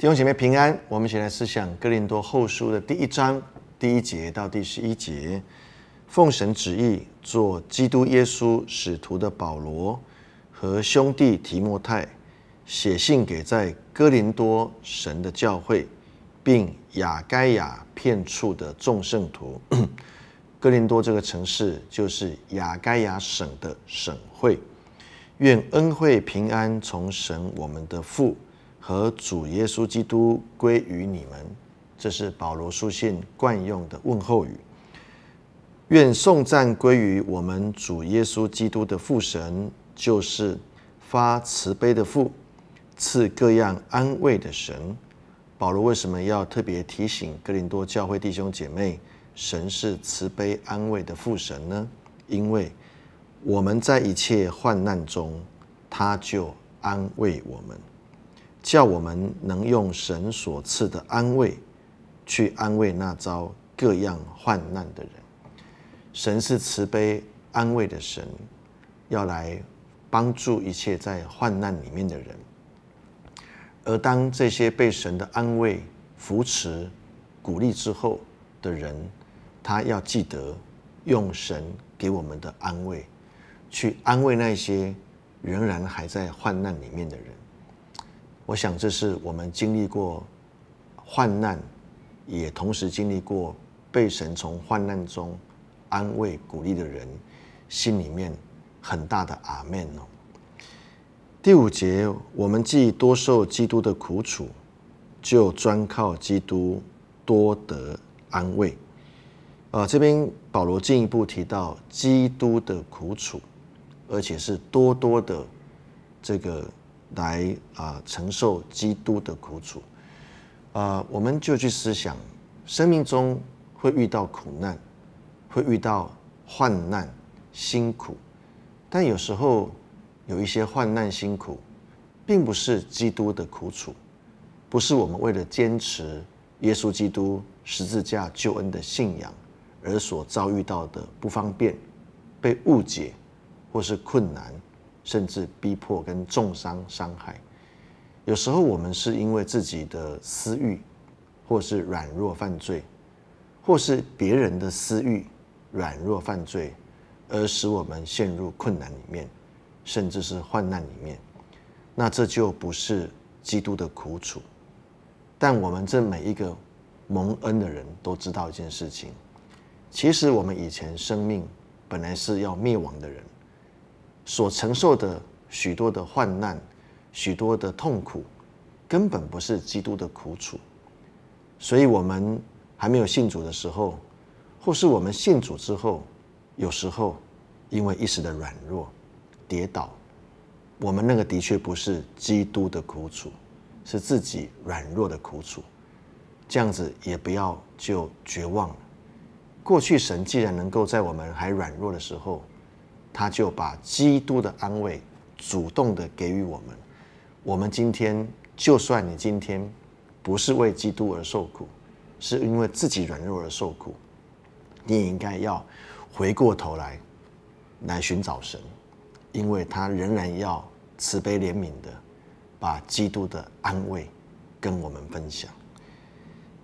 弟兄姐妹平安，我们一起来思想哥林多后书的第一章第一节到第十一节。奉神旨意做基督耶稣使徒的保罗和兄弟提摩太，写信给在哥林多神的教会，并雅该亚片处的众圣徒。哥林多这个城市就是雅该亚省的省会。愿恩惠平安从神我们的父。和主耶稣基督归于你们，这是保罗书信惯用的问候语。愿颂赞归于我们主耶稣基督的父神，就是发慈悲的父，赐各样安慰的神。保罗为什么要特别提醒格林多教会弟兄姐妹，神是慈悲安慰的父神呢？因为我们在一切患难中，他就安慰我们。叫我们能用神所赐的安慰，去安慰那遭各样患难的人。神是慈悲安慰的神，要来帮助一切在患难里面的人。而当这些被神的安慰扶持、鼓励之后的人，他要记得用神给我们的安慰，去安慰那些仍然还在患难里面的人。我想，这是我们经历过患难，也同时经历过被神从患难中安慰鼓励的人心里面很大的阿门哦。第五节，我们既多受基督的苦楚，就专靠基督多得安慰。啊，这边保罗进一步提到基督的苦楚，而且是多多的这个。来啊，承受基督的苦楚，啊，我们就去思想，生命中会遇到苦难，会遇到患难、辛苦，但有时候有一些患难、辛苦，并不是基督的苦楚，不是我们为了坚持耶稣基督十字架救恩的信仰而所遭遇到的不方便、被误解或是困难。甚至逼迫跟重伤伤害，有时候我们是因为自己的私欲，或是软弱犯罪，或是别人的私欲软弱犯罪，而使我们陷入困难里面，甚至是患难里面。那这就不是基督的苦楚，但我们这每一个蒙恩的人都知道一件事情：，其实我们以前生命本来是要灭亡的人。所承受的许多的患难，许多的痛苦，根本不是基督的苦楚。所以，我们还没有信主的时候，或是我们信主之后，有时候因为一时的软弱跌倒，我们那个的确不是基督的苦楚，是自己软弱的苦楚。这样子也不要就绝望了。过去神既然能够在我们还软弱的时候，他就把基督的安慰主动的给予我们。我们今天，就算你今天不是为基督而受苦，是因为自己软弱而受苦，你也应该要回过头来来寻找神，因为他仍然要慈悲怜悯的把基督的安慰跟我们分享。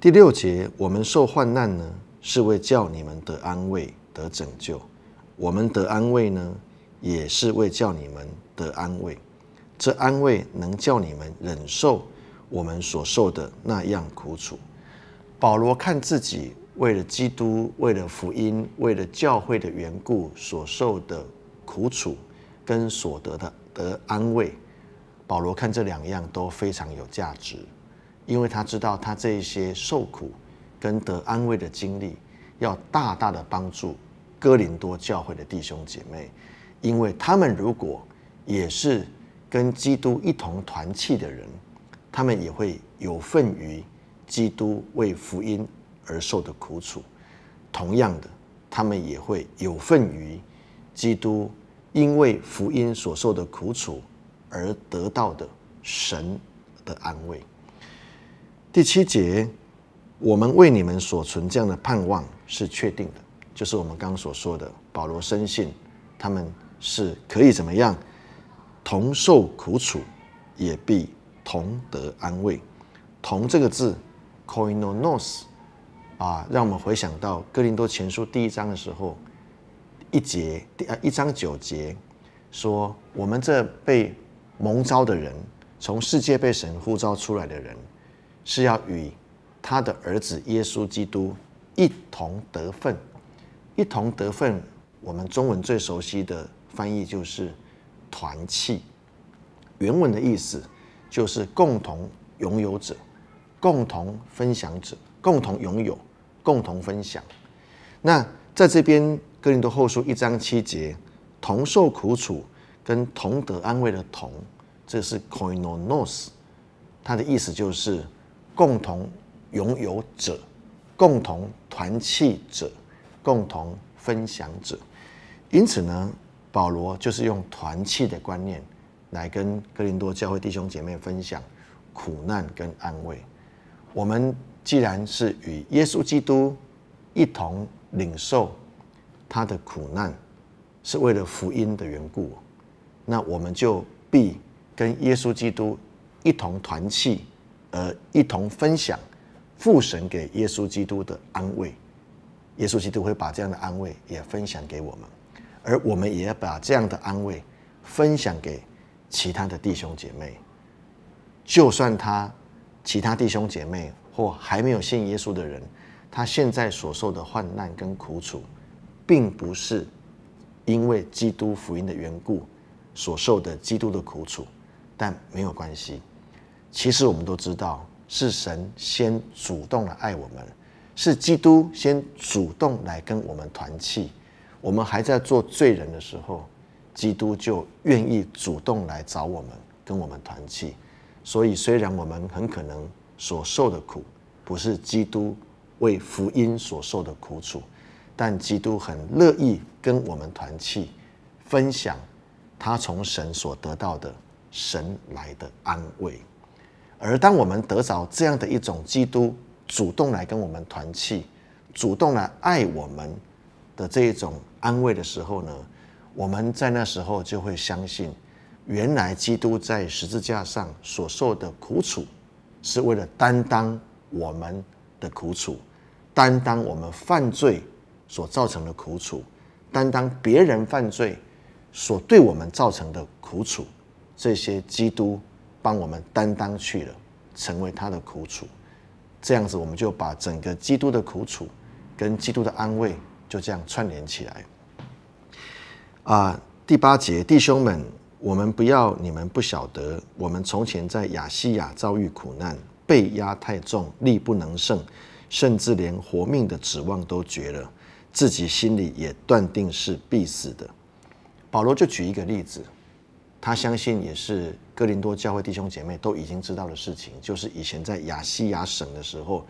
第六节，我们受患难呢，是为叫你们得安慰得拯救。我们得安慰呢，也是为叫你们得安慰。这安慰能叫你们忍受我们所受的那样苦楚。保罗看自己为了基督、为了福音、为了教会的缘故所受的苦楚跟所得的得安慰，保罗看这两样都非常有价值，因为他知道他这些受苦跟得安慰的经历要大大的帮助。哥林多教会的弟兄姐妹，因为他们如果也是跟基督一同团契的人，他们也会有份于基督为福音而受的苦楚。同样的，他们也会有份于基督因为福音所受的苦楚而得到的神的安慰。第七节，我们为你们所存这样的盼望是确定的。就是我们刚刚所说的，保罗深信他们是可以怎么样，同受苦楚，也必同得安慰。同这个字 c o i n o n o s 啊，让我们回想到哥林多前书第一章的时候，一节第啊，一章九节说：“我们这被蒙召的人，从世界被神呼召出来的人，是要与他的儿子耶稣基督一同得分。”一同得分，我们中文最熟悉的翻译就是“团契”。原文的意思就是共同拥有者、共同分享者、共同拥有、共同分享。那在这边，《哥林多后书》一章七节，“同受苦楚，跟同得安慰”的“同”，这是 c o o n o s 它的意思就是共同拥有者、共同团契者。共同分享者，因此呢，保罗就是用团契的观念来跟哥林多教会弟兄姐妹分享苦难跟安慰。我们既然是与耶稣基督一同领受他的苦难，是为了福音的缘故，那我们就必跟耶稣基督一同团契，而一同分享父神给耶稣基督的安慰。耶稣基督会把这样的安慰也分享给我们，而我们也要把这样的安慰分享给其他的弟兄姐妹。就算他、其他弟兄姐妹或还没有信耶稣的人，他现在所受的患难跟苦楚，并不是因为基督福音的缘故所受的基督的苦楚，但没有关系。其实我们都知道，是神先主动的爱我们。是基督先主动来跟我们团契，我们还在做罪人的时候，基督就愿意主动来找我们，跟我们团契。所以，虽然我们很可能所受的苦不是基督为福音所受的苦楚，但基督很乐意跟我们团契，分享他从神所得到的神来的安慰。而当我们得着这样的一种基督，主动来跟我们团契，主动来爱我们的这一种安慰的时候呢，我们在那时候就会相信，原来基督在十字架上所受的苦楚，是为了担当我们的苦楚，担当我们犯罪所造成的苦楚，担当别人犯罪所对我们造成的苦楚，这些基督帮我们担当去了，成为他的苦楚。这样子，我们就把整个基督的苦楚跟基督的安慰就这样串联起来。啊，第八节，弟兄们，我们不要你们不晓得，我们从前在亚细亚遭遇苦难，被压太重，力不能胜，甚至连活命的指望都绝了，自己心里也断定是必死的。保罗就举一个例子。他相信也是哥林多教会弟兄姐妹都已经知道的事情，就是以前在亚西亚省的时候，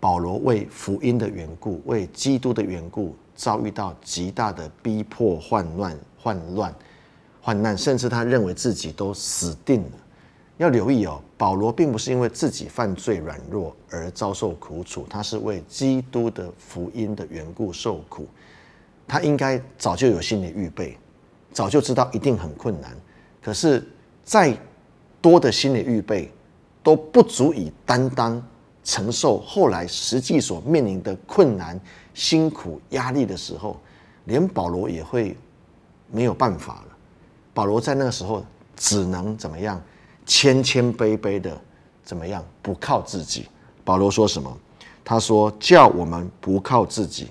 保罗为福音的缘故，为基督的缘故，遭遇到极大的逼迫、患乱、患乱、患难，甚至他认为自己都死定了。要留意哦，保罗并不是因为自己犯罪软弱而遭受苦楚，他是为基督的福音的缘故受苦。他应该早就有心理预备，早就知道一定很困难。可是，再多的心理预备，都不足以担当、承受后来实际所面临的困难、辛苦、压力的时候，连保罗也会没有办法了。保罗在那个时候只能怎么样，谦谦卑卑的，怎么样不靠自己。保罗说什么？他说：“叫我们不靠自己。”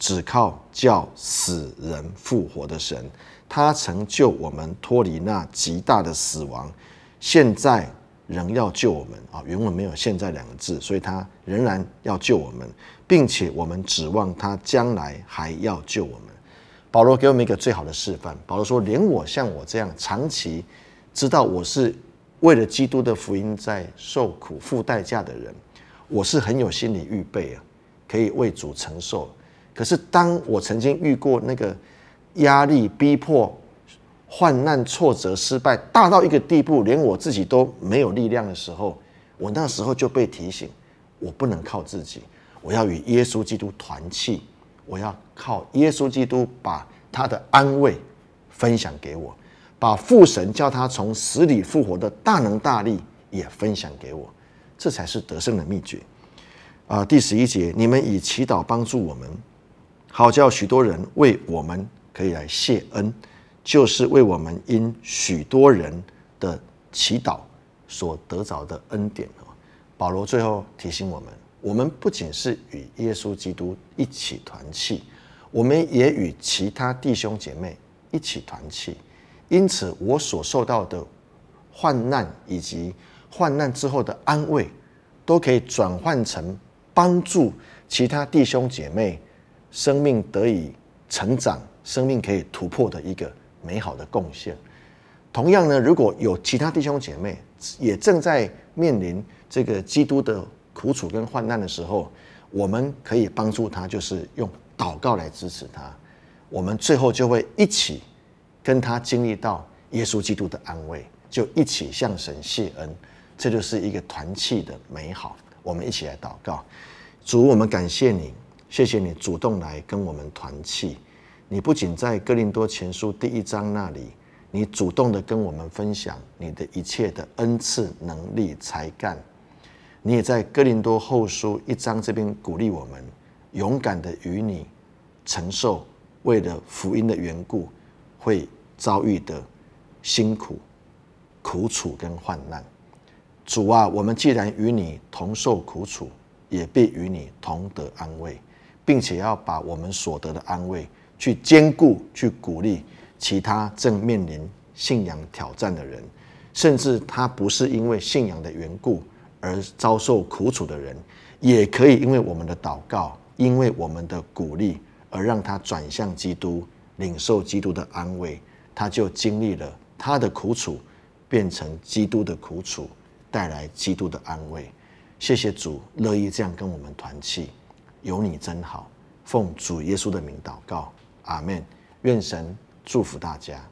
只靠叫死人复活的神，他曾救我们脱离那极大的死亡，现在仍要救我们啊！原文没有“现在”两个字，所以他仍然要救我们，并且我们指望他将来还要救我们。保罗给我们一个最好的示范。保罗说：“连我像我这样长期知道我是为了基督的福音在受苦付代价的人，我是很有心理预备啊，可以为主承受。”可是，当我曾经遇过那个压力逼迫、患难挫折、失败大到一个地步，连我自己都没有力量的时候，我那时候就被提醒：我不能靠自己，我要与耶稣基督团契，我要靠耶稣基督把他的安慰分享给我，把父神叫他从死里复活的大能大力也分享给我，这才是得胜的秘诀。啊，第十一节，你们以祈祷帮助我们。好叫许多人为我们可以来谢恩，就是为我们因许多人的祈祷所得着的恩典啊！保罗最后提醒我们：，我们不仅是与耶稣基督一起团契，我们也与其他弟兄姐妹一起团契。因此，我所受到的患难以及患难之后的安慰，都可以转换成帮助其他弟兄姐妹。生命得以成长，生命可以突破的一个美好的贡献。同样呢，如果有其他弟兄姐妹也正在面临这个基督的苦楚跟患难的时候，我们可以帮助他，就是用祷告来支持他。我们最后就会一起跟他经历到耶稣基督的安慰，就一起向神谢恩。这就是一个团契的美好。我们一起来祷告，主，我们感谢你。谢谢你主动来跟我们团契。你不仅在哥林多前书第一章那里，你主动的跟我们分享你的一切的恩赐、能力、才干。你也在哥林多后书一章这边鼓励我们，勇敢的与你承受为了福音的缘故会遭遇的辛苦、苦楚跟患难。主啊，我们既然与你同受苦楚，也必与你同得安慰。并且要把我们所得的安慰，去兼顾、去鼓励其他正面临信仰挑战的人，甚至他不是因为信仰的缘故而遭受苦楚的人，也可以因为我们的祷告、因为我们的鼓励，而让他转向基督，领受基督的安慰。他就经历了他的苦楚，变成基督的苦楚，带来基督的安慰。谢谢主，乐意这样跟我们团契。有你真好，奉主耶稣的名祷告，阿门。愿神祝福大家。